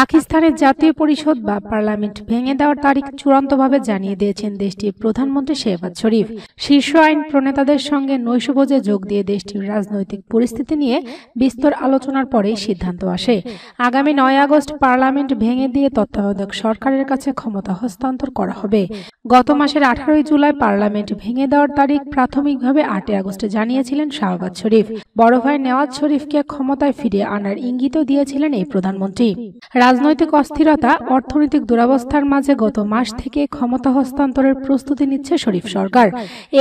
পাকিস্তানের জাতীয় পরিষদ বা পার্লামেন্ট ভেঙে দেওয়ার তারিখ চূড়ান্তভাবে জানিয়ে দিয়েছেন দেশটির প্রধানমন্ত্রী শেহবাজ শরীফ শীর্ষ আইন প্রণেতাদের সঙ্গে নৈশভোজে যোগ দিয়ে দেশটির রাজনৈতিক পরিস্থিতি নিয়ে বিস্তর আলোচনার পরেই সিদ্ধান্ত আসে আগামী নয় আগস্ট পার্লামেন্ট ভেঙে দিয়ে তত্ত্বাবধায়ক সরকারের কাছে ক্ষমতা হস্তান্তর করা হবে গত মাসের আঠারোই জুলাই পার্লামেন্ট ভেঙে দেওয়ার তারিখ প্রাথমিকভাবে আটই আগস্টে জানিয়েছিলেন শাহবাজ শরীফ বড় ভাই নেওয়াজ শরীফকে ক্ষমতায় ফিরিয়ে আনার ইঙ্গিতও দিয়েছিলেন এই প্রধানমন্ত্রী রাজনৈতিক অস্থিরতা অর্থনৈতিক দুরবস্থার মাঝে গত মাস থেকে ক্ষমতা হস্তান্তরের প্রস্তুতি নিচ্ছে শরীফ সরকার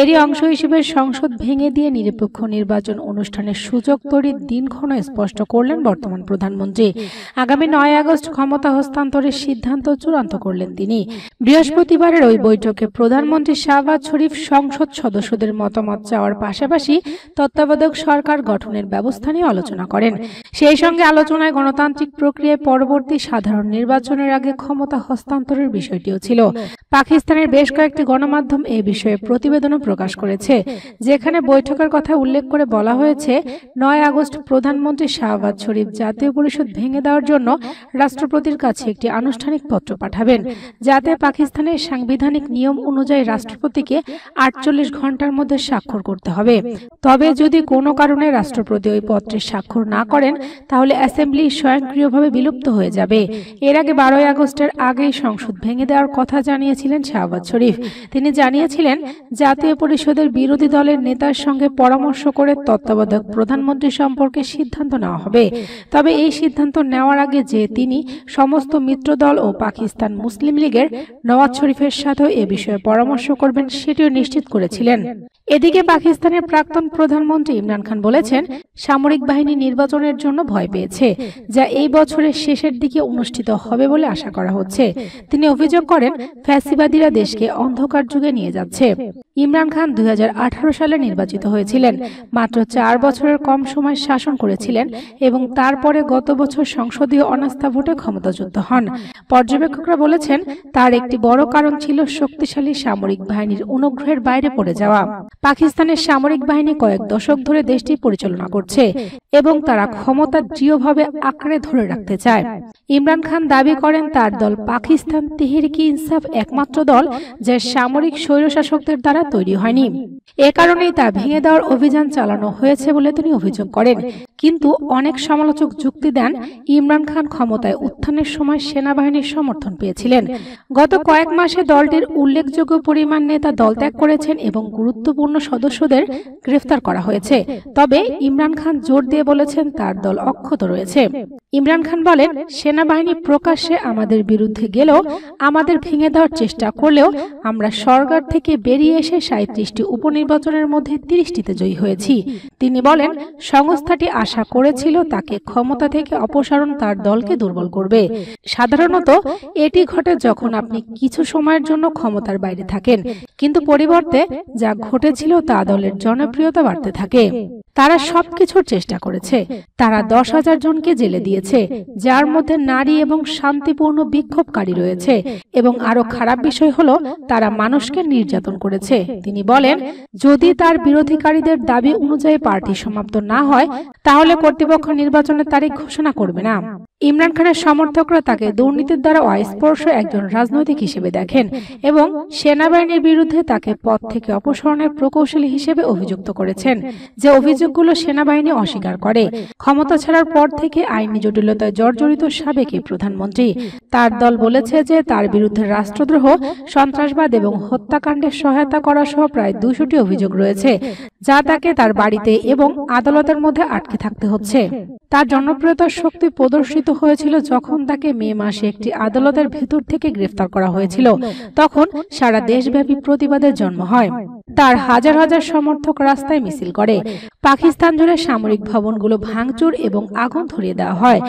এরই অংশ হিসেবে সংসদ ভেঙে দিয়ে নিরপেক্ষ নির্বাচন অনুষ্ঠানের সুযোগ তৈরির দিনক্ষণ স্পষ্ট করলেন বর্তমান প্রধানমন্ত্রী আগামী নয় আগস্ট ক্ষমতা হস্তান্তরের সিদ্ধান্ত চূড়ান্ত করলেন তিনি বৃহস্পতিবারের ওই বৈঠকে প্রধানমন্ত্রী শাহবাজ শরীফ সংসদ সদস্যদের মতামত চাওয়ার পাশাপাশি তত্ত্বাবধায়ক সরকার গঠনের ব্যবস্থা নিয়ে আলোচনা করেন সেই সঙ্গে আলোচনায় গণতান্ত্রিক প্রক্রিয়ায় পরবর্তী সাধারণ নির্বাচনের আগে ক্ষমতা হস্তান্তরের বিষয়টিও ছিল পাকিস্তানের বেশ কয়েকটি গণমাধ্যম এ বিষয়ে প্রতিবেদনও প্রকাশ করেছে যেখানে বৈঠকের কথা উল্লেখ করে বলা হয়েছে নয় আগস্ট প্রধানমন্ত্রী শাহবাজ শরীফ জাতীয় পরিষদ ভেঙে দেওয়ার জন্য রাষ্ট্রপতির কাছে একটি আনুষ্ঠানিক পত্র পাঠাবেন যাতে পাকিস্তানের সাংবিধানিক নিয়ম অনুযায়ী রাষ্ট্রপতিকে আটচল্লিশ ঘন্টার মধ্যে স্বাক্ষর করতে হবে তবে যদি কোনো কারণে রাষ্ট্রপতি ওই পত্রে স্বাক্ষর না করেন তাহলে অ্যাসেম্বলি স্বয়ংক্রিয়ভাবে বিলুপ্ত হয়ে যাবে যাবে এর আগে বারোই আগস্টের আগেই সংসদ ভেঙে দেওয়ার কথা জানিয়েছিলেন শাহবাজ শরীফ তিনি জানিয়েছিলেন জাতীয় পরিষদের বিরোধী দলের নেতার সঙ্গে পরামর্শ করে তত্ত্বাবধায়ক প্রধানমন্ত্রী সম্পর্কে সিদ্ধান্ত নেওয়া হবে তবে এই সিদ্ধান্ত নেওয়ার আগে যে তিনি সমস্ত মিত্র দল ও পাকিস্তান মুসলিম লীগের নওয়াজ শরীফের সাথেও এ বিষয়ে পরামর্শ করবেন সেটিও নিশ্চিত করেছিলেন এদিকে পাকিস্তানের প্রাক্তন প্রধানমন্ত্রী ইমরান খান বলেছেন সামরিক বাহিনী নির্বাচনের জন্য ভয় পেয়েছে যা এই বছরের শেষের দিকে থেকে অনুষ্ঠিত হবে বলে আশা করা হচ্ছে তিনি অভিযোগ করেন ফ্যাসিবাদীরা দেশকে অন্ধকার যুগে নিয়ে যাচ্ছে ইমরান খান দুই সালে নির্বাচিত হয়েছিলেন মাত্র চার বছরের কম সময় শাসন করেছিলেন এবং তারপরে গত বছর সংসদীয় অনাস্থা ভোটে ক্ষমতাযুক্ত হন পর্যবেক্ষকরা বলেছেন তার একটি বড় কারণ ছিল শক্তিশালী সামরিক বাহিনীর অনুগ্রহের বাইরে পড়ে যাওয়া পাকিস্তানের সামরিক বাহিনী কয়েক দশক ধরে দেশটি পরিচালনা করছে এবং তারা ক্ষমতা দৃঢ়ভাবে আঁকড়ে ধরে রাখতে চায় ইমরান খান দাবি করেন তার দল পাকিস্তান তেহরিকি ইনসাফ একমাত্র দল যা সামরিক স্বৈরশাসকদের দ্বারা তৈরি হয়নি এ কারণেই তা ভেঙে দেওয়ার অভিযান চালানো হয়েছে বলে তিনি অভিযোগ করেন কিন্তু অনেক সমালোচক যুক্তি দেন ইমরান খান ক্ষমতায় উত্থানের সময় সেনাবাহিনীর সমর্থন পেয়েছিলেন গত কয়েক মাসে দলটির উল্লেখযোগ্য পরিমাণ নেতা দল ত্যাগ করেছেন এবং গুরুত্বপূর্ণ সদস্যদের গ্রেফতার করা হয়েছে তবে ইমরান খান জোর দিয়ে বলেছেন তার দল অক্ষত রয়েছে ইমরান খান বলেন সেনাবাহিনী প্রকাশ্যে আমাদের বিরুদ্ধে গেলেও আমাদের ভেঙে দেওয়ার চেষ্টা করলেও আমরা সরকার থেকে বেরিয়ে এসে সাঁত্রিশটি উপনির্বাচনের মধ্যে তিরিশটিতে জয়ী হয়েছি তিনি বলেন সংস্থাটি আশা করেছিল তাকে ক্ষমতা থেকে অপসারণ তার দলকে দুর্বল করবে সাধারণত এটি ঘটে যখন আপনি কিছু সময়ের জন্য ক্ষমতার বাইরে থাকেন কিন্তু পরিবর্তে যা ঘটেছিল তা দলের জনপ্রিয়তা বাড়তে থাকে তারা সবকিছুর চেষ্টা করেছে তারা দশ হাজার জনকে জেলে দিয়েছে যার মধ্যে নারী এবং শান্তিপূর্ণ বিক্ষোভকারী রয়েছে এবং আরো খারাপ বিষয় হলো তারা মানুষকে নির্যাতন করেছে তিনি বলেন যদি তার বিরোধীকারীদের দাবি অনুযায়ী পার্টি সমাপ্ত না হয় তাহলে তাহলে কর্তৃপক্ষ নির্বাচনের তারিখ ঘোষণা করবে না ইমরান খানের সমর্থকরা তাকে দুর্নীতির দ্বারা অস্পর্শ একজন রাজনৈতিক হিসেবে দেখেন এবং সেনাবাহিনীর বিরুদ্ধে তাকে পদ থেকে অপসারণের প্রকৌশলী হিসেবে অভিযুক্ত করেছেন যে অভিযোগগুলো সেনাবাহিনী অস্বীকার করে ক্ষমতা ছাড়ার পর থেকে আইনি জটিলতায় জর্জরিত সাবেক প্রধানমন্ত্রী তার দল বলেছে যে তার বিরুদ্ধে রাষ্ট্রদ্রোহ সন্ত্রাসবাদ এবং হত্যাকাণ্ডের সহায়তা করা সহ প্রায় দুশোটি অভিযোগ রয়েছে যা তাকে তার বাড়িতে এবং আদালতের মধ্যে আটকে থাকতে হচ্ছে তার জনপ্রিয়তার শক্তি প্রদর্শিত হয়েছিল যখন তাকে মে মাসে একটি আদালতের ভেতর থেকে গ্রেফতার করা হয়েছিল তখন সারা দেশব্যাপী প্রতিবাদের জন্ম হয় তার হাজার হাজার সমর্থক রাস্তায় মিছিল করে পাকিস্তান জুড়ে সামরিক ভবনগুলো ভাঙচুর এবং আগুন ধরিয়ে দেওয়া হয়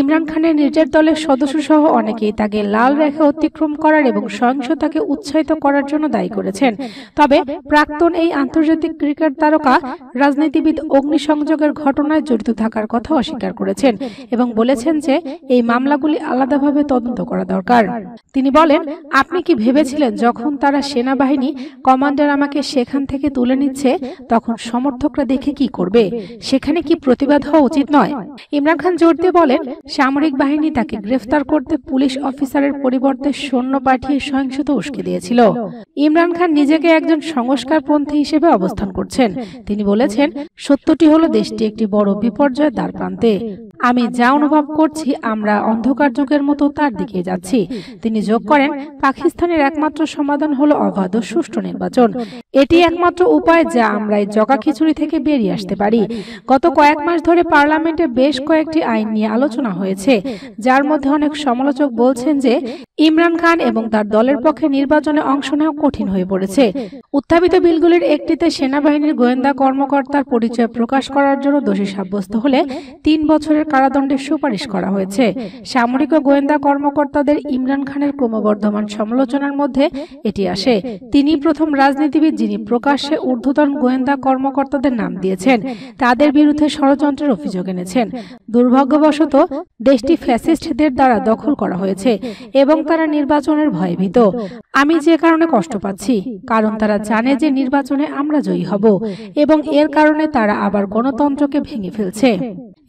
ইমরান খানের নিজের দলের সদস্য সহ অনেকেই তাকে লাল রেখা অতিক্রম করার এবং সহিংসতাকে উৎসাহিত করার জন্য দায়ী করেছেন তবে প্রাক্তন এই আন্তর্জাতিক ক্রিকেট তারকা রাজনীতিবিদ অগ্নিসংযোগের ঘটনায় জড়িত থাকার কথা অস্বীকার করেছেন এবং বলেছেন যে এই মামলাগুলি আলাদাভাবে তদন্ত করা দরকার তিনি বলেন আপনি কি ভেবেছিলেন যখন তারা সেনাবাহিনী কমান্ডার আমাকে সেখান থেকে তুলে নিচ্ছে তখন সমর্থকরা দেখে কি করবে সেখানে কি প্রতিবাদ হওয়া উচিত নয় ইমরান খান জোর দিয়ে বলেন সামরিক বাহিনী তাকে গ্রেফতার করতে পুলিশ অফিসারের পরিবর্তে সৈন্য পাঠিয়ে সহিংসতা উস্কে দিয়েছিল ইমরান খান নিজেকে একজন সংস্কারপন্থী হিসেবে অবস্থান করছেন তিনি বলেছেন সত্যটি হলো দেশটি একটি বড় বিপর্যয় দ্বার প্রান্তে আমি যা অনুভব করছি আমরা অন্ধকার যুগের মতো তার দিকে যাচ্ছি তিনি অভিযোগ করেন পাকিস্তানের একমাত্র সমাধান হলো অবাধ ও সুষ্ঠু নির্বাচন এটি একমাত্র উপায় যা আমরা এই জগা খিচুড়ি থেকে বেরিয়ে আসতে পারি গত কয়েক মাস ধরে পার্লামেন্টে বেশ কয়েকটি আইন নিয়ে আলোচনা হয়েছে যার মধ্যে অনেক সমালোচক বলছেন যে ইমরান খান এবং তার দলের পক্ষে নির্বাচনে অংশ নেওয়া কঠিন হয়ে পড়েছে উত্থাপিত বিলগুলির একটিতে সেনাবাহিনীর গোয়েন্দা কর্মকর্তার পরিচয় প্রকাশ করার জন্য দোষী সাব্যস্ত হলে তিন বছরের কারাদণ্ডের সুপারিশ করা হয়েছে সামরিক ও গোয়েন্দা কর্মকর্তাদের ইমরান খানের ধরনের ক্রমবর্ধমান সমালোচনার মধ্যে এটি আসে তিনি প্রথম রাজনীতিবিদ যিনি প্রকাশ্যে ঊর্ধ্বতন গোয়েন্দা কর্মকর্তাদের নাম দিয়েছেন তাদের বিরুদ্ধে ষড়যন্ত্রের অভিযোগ এনেছেন দুর্ভাগ্যবশত দেশটি ফ্যাসিস্টদের দ্বারা দখল করা হয়েছে এবং তারা নির্বাচনের ভয়ভীত আমি যে কারণে কষ্ট পাচ্ছি কারণ তারা জানে যে নির্বাচনে আমরা জয়ী হব এবং এর কারণে তারা আবার গণতন্ত্রকে ভেঙে ফেলছে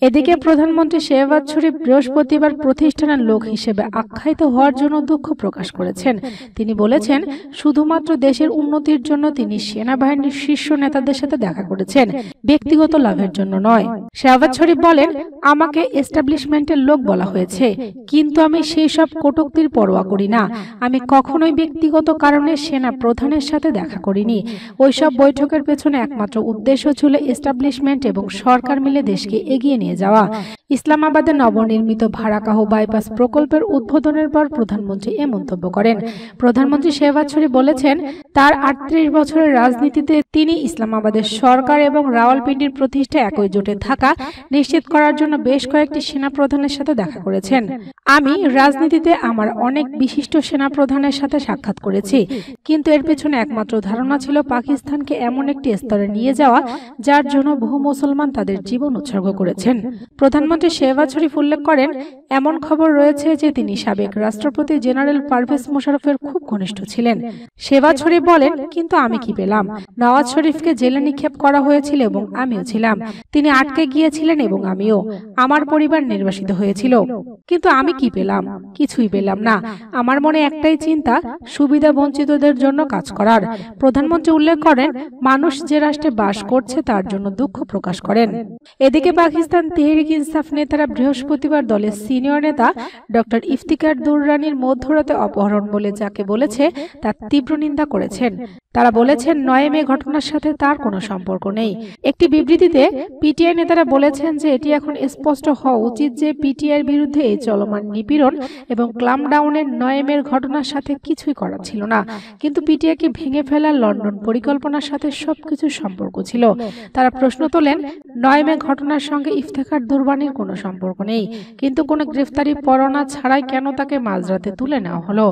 এদিকে প্রধানমন্ত্রী শেহবাজ শরীফ বৃহস্পতিবার প্রতিষ্ঠানের লোক হিসেবে আখ্যায়িত হওয়ার জন্য দুঃখ প্রকাশ করেছেন তিনি বলেছেন শুধুমাত্র দেশের উন্নতির জন্য তিনি সেনাবাহিনীর শীর্ষ নেতাদের সাথে দেখা করেছেন ব্যক্তিগত লাভের জন্য নয় শেহবাজ শরীফ বলেন আমাকে এস্টাবলিশমেন্টের লোক বলা হয়েছে কিন্তু আমি সেই সব কটুক্তির পরোয়া করি না আমি কখনোই ব্যক্তিগত কারণে সেনা প্রধানের সাথে দেখা করিনি ওইসব বৈঠকের পেছনে একমাত্র উদ্দেশ্য ছিল এস্টাবলিশমেন্ট এবং সরকার মিলে দেশকে এগিয়ে নিয়ে নিয়ে যাওয়া ইসলামাবাদে নবনির্মিত ভাড়াকাহ বাইপাস প্রকল্পের উদ্বোধনের পর প্রধানমন্ত্রী এ মন্তব্য করেন প্রধানমন্ত্রী শেহবাজছড়ি বলেছেন তার আটত্রিশ বছরের রাজনীতিতে তিনি ইসলামাবাদের সরকার এবং রাওয়ালপিন্ডির প্রতিষ্ঠা একই জোটে থাকা নিশ্চিত করার জন্য বেশ কয়েকটি সেনা প্রধানের সাথে দেখা করেছেন আমি রাজনীতিতে আমার অনেক বিশিষ্ট সেনা প্রধানের সাথে সাক্ষাৎ করেছি কিন্তু এর পেছনে একমাত্র ধারণা ছিল পাকিস্তানকে এমন একটি স্তরে নিয়ে যাওয়া যার জন্য বহু মুসলমান তাদের জীবন উৎসর্গ করেছেন করেন প্রধানমন্ত্রী শেহবাজ শরীফ উল্লেখ করেন এমন খবর রয়েছে যে তিনি সাবেক রাষ্ট্রপতি জেনারেল পারভেজ মোশারফের খুব ঘনিষ্ঠ ছিলেন শেহবাজ শরীফ বলেন কিন্তু আমি কি পেলাম নওয়াজ শরীফকে জেলে নিক্ষেপ করা হয়েছিল এবং আমিও ছিলাম তিনি আটকে গিয়েছিলেন এবং আমিও আমার পরিবার নির্বাসিত হয়েছিল কিন্তু আমি কি পেলাম কিছুই পেলাম না আমার মনে একটাই চিন্তা সুবিধা বঞ্চিতদের জন্য কাজ করার প্রধানমন্ত্রী উল্লেখ করেন মানুষ যে রাষ্ট্রে বাস করছে তার জন্য দুঃখ প্রকাশ করেন এদিকে পাকিস্তান পাকিস্তান তেহরিক ইনসাফ নেতারা বৃহস্পতিবার দলের সিনিয়র নেতা ডক্টর ইফতিকার দুররানির মধ্যরাতে অপহরণ বলে যাকে বলেছে তার তীব্র নিন্দা করেছেন তারা বলেছেন নয় মে ঘটনার সাথে তার কোনো সম্পর্ক নেই একটি বিবৃতিতে পিটিআই নেতারা বলেছেন যে এটি এখন স্পষ্ট হওয়া উচিত যে পিটিআইয়ের বিরুদ্ধে এই চলমান নিপীড়ন এবং ক্লামডাউনের নয় মের ঘটনার সাথে কিছুই করা ছিল না কিন্তু পিটিআইকে ভেঙে ফেলার লন্ডন পরিকল্পনার সাথে সবকিছু সম্পর্ক ছিল তারা প্রশ্ন তোলেন নয় মে ঘটনার সঙ্গে ইফতি থাকার দুরবানির কোনো সম্পর্ক নেই কিন্তু কোনো গ্রেফতারি পরোনা ছাড়াই কেন তাকে মাঝরাতে তুলে নেওয়া হলো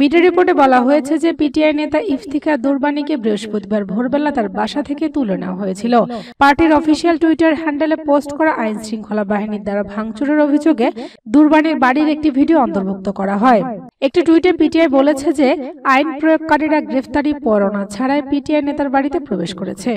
মিডিয়া রিপোর্টে বলা হয়েছে যে পিটিআই নেতা ইফতিকা দুরবানিকে বৃহস্পতিবার ভোরবেলা তার বাসা থেকে তুলে নেওয়া হয়েছিল পার্টির অফিসিয়াল টুইটার হ্যান্ডেলে পোস্ট করা আইন শৃঙ্খলা বাহিনীর দ্বারা ভাঙচুরের অভিযোগে দুরবানির বাড়ির একটি ভিডিও অন্তর্ভুক্ত করা হয় একটি টুইটে পিটিআই বলেছে যে আইন প্রয়োগকারীরা গ্রেফতারি পরোনা ছাড়াই পিটিআই নেতার বাড়িতে প্রবেশ করেছে